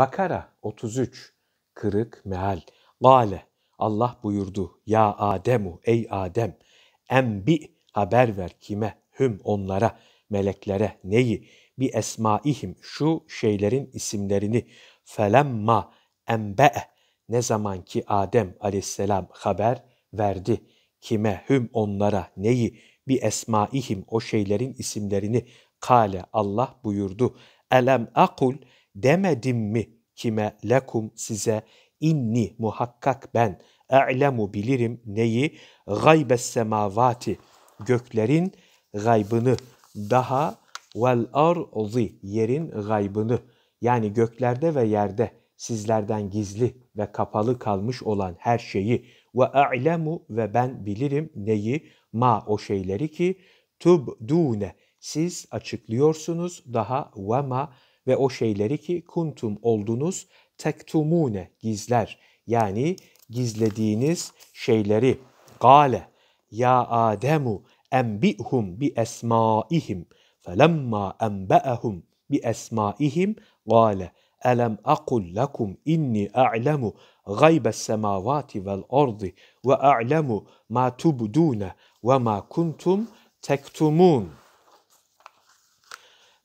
Bakara 33 Kırık meal. Gale Allah buyurdu. Ya Ademu ey Adem. Enbi haber ver kime? Hüm onlara, meleklere neyi? Bi esmaihim şu şeylerin isimlerini. Felemma enbe ne zaman ki Adem aleyhisselam haber verdi. Kime? Hüm onlara neyi? Bi esmaihim o şeylerin isimlerini. Kale Allah buyurdu. Elem akul demedim mi kime lekum size inni muhakkak ben e'lemu bilirim neyi gaybes semavati göklerin gaybını daha vel arzi yerin gaybını yani göklerde ve yerde sizlerden gizli ve kapalı kalmış olan her şeyi ve a'lemu ve ben bilirim neyi ma o şeyleri ki tub tubdune siz açıklıyorsunuz daha ve ma ve o şeyleri ki kuntum oldunuz tektumune gizler yani gizlediğiniz şeyleri gale ya ademu enbi'hum bi esmaihim felemma enbe'ehum bi esmaihim gale elem akul lekum inni a'lemu gaybes semavati vel ardi ve a'lemu ma tubdune ve ma kuntum tektumun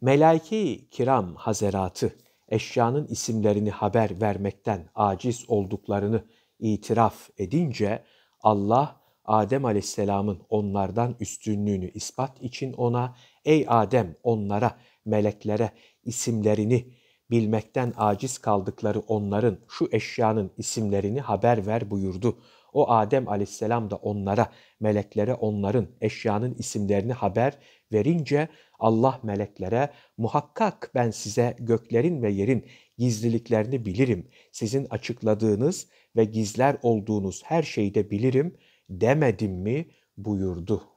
melaike kiram hazeratı eşyanın isimlerini haber vermekten aciz olduklarını itiraf edince Allah Adem Aleyhisselam'ın onlardan üstünlüğünü ispat için ona ey Adem onlara meleklere isimlerini bilmekten aciz kaldıkları onların şu eşyanın isimlerini haber ver buyurdu. O Adem aleyhisselam da onlara, meleklere onların eşyanın isimlerini haber verince Allah meleklere muhakkak ben size göklerin ve yerin gizliliklerini bilirim. Sizin açıkladığınız ve gizler olduğunuz her şeyi de bilirim demedim mi buyurdu.